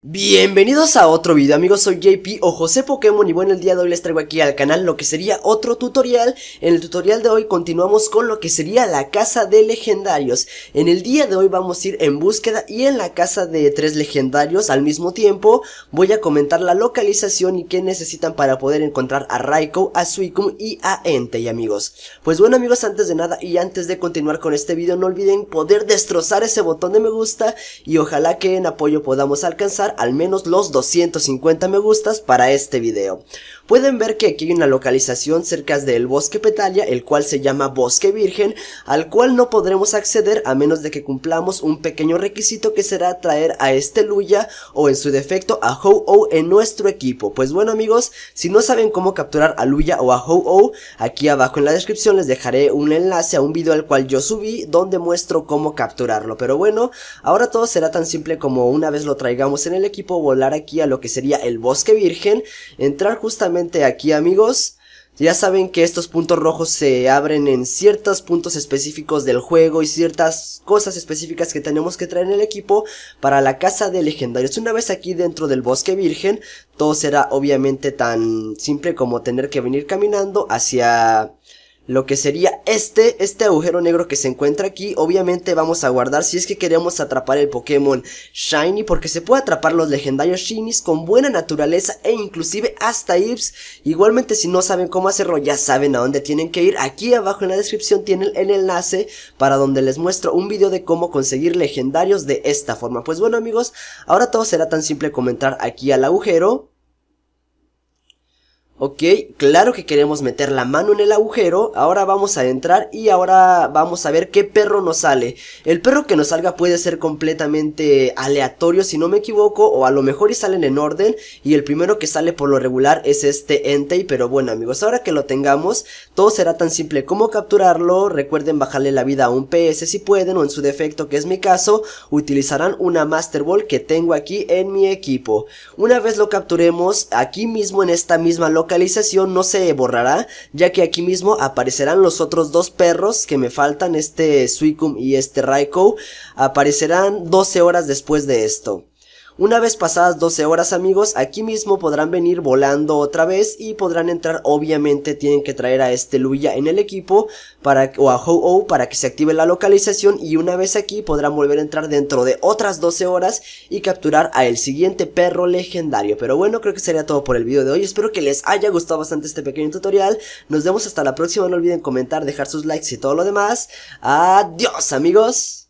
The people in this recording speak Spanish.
Bienvenidos a otro video amigos, soy JP o José Pokémon y bueno el día de hoy les traigo aquí al canal lo que sería otro tutorial En el tutorial de hoy continuamos con lo que sería la casa de legendarios En el día de hoy vamos a ir en búsqueda y en la casa de tres legendarios al mismo tiempo Voy a comentar la localización y qué necesitan para poder encontrar a Raikou, a Suicune y a Entei amigos Pues bueno amigos antes de nada y antes de continuar con este video no olviden poder destrozar ese botón de me gusta Y ojalá que en apoyo podamos alcanzar al menos los 250 me gustas para este video. Pueden ver que aquí hay una localización cerca del bosque Petalia, el cual se llama Bosque Virgen, al cual no podremos acceder a menos de que cumplamos un pequeño requisito que será traer a este Luya o en su defecto a Ho-Oh en nuestro equipo. Pues bueno amigos, si no saben cómo capturar a Luya o a Ho-Oh, aquí abajo en la descripción les dejaré un enlace a un video al cual yo subí donde muestro cómo capturarlo. Pero bueno, ahora todo será tan simple como una vez lo traigamos en el equipo, volar aquí a lo que sería el Bosque Virgen, entrar justamente aquí amigos. Ya saben que estos puntos rojos se abren en ciertos puntos específicos del juego y ciertas cosas específicas que tenemos que traer en el equipo para la casa de legendarios. Una vez aquí dentro del bosque virgen, todo será obviamente tan simple como tener que venir caminando hacia lo que sería este, este agujero negro que se encuentra aquí, obviamente vamos a guardar si es que queremos atrapar el Pokémon Shiny, porque se puede atrapar los legendarios Shinies con buena naturaleza e inclusive hasta Ips, igualmente si no saben cómo hacerlo ya saben a dónde tienen que ir, aquí abajo en la descripción tienen el enlace para donde les muestro un video de cómo conseguir legendarios de esta forma, pues bueno amigos, ahora todo será tan simple como entrar aquí al agujero, Ok, claro que queremos meter la mano en el agujero, ahora vamos a entrar y ahora vamos a ver qué perro nos sale. El perro que nos salga puede ser completamente aleatorio si no me equivoco, o a lo mejor y salen en orden, y el primero que sale por lo regular es este Entei, pero bueno amigos, ahora que lo tengamos, todo será tan simple como capturarlo, recuerden bajarle la vida a un PS si pueden, o en su defecto que es mi caso, utilizarán una Master Ball que tengo aquí en mi equipo. Una vez lo capturemos, aquí mismo en esta misma loca localización no se borrará, ya que aquí mismo aparecerán los otros dos perros que me faltan, este Suicum y este Raikou, aparecerán 12 horas después de esto. Una vez pasadas 12 horas amigos, aquí mismo podrán venir volando otra vez y podrán entrar, obviamente tienen que traer a este Luya en el equipo para, o a Ho-Oh para que se active la localización y una vez aquí podrán volver a entrar dentro de otras 12 horas y capturar a el siguiente perro legendario. Pero bueno, creo que sería todo por el video de hoy, espero que les haya gustado bastante este pequeño tutorial, nos vemos hasta la próxima, no olviden comentar, dejar sus likes y todo lo demás. Adiós amigos.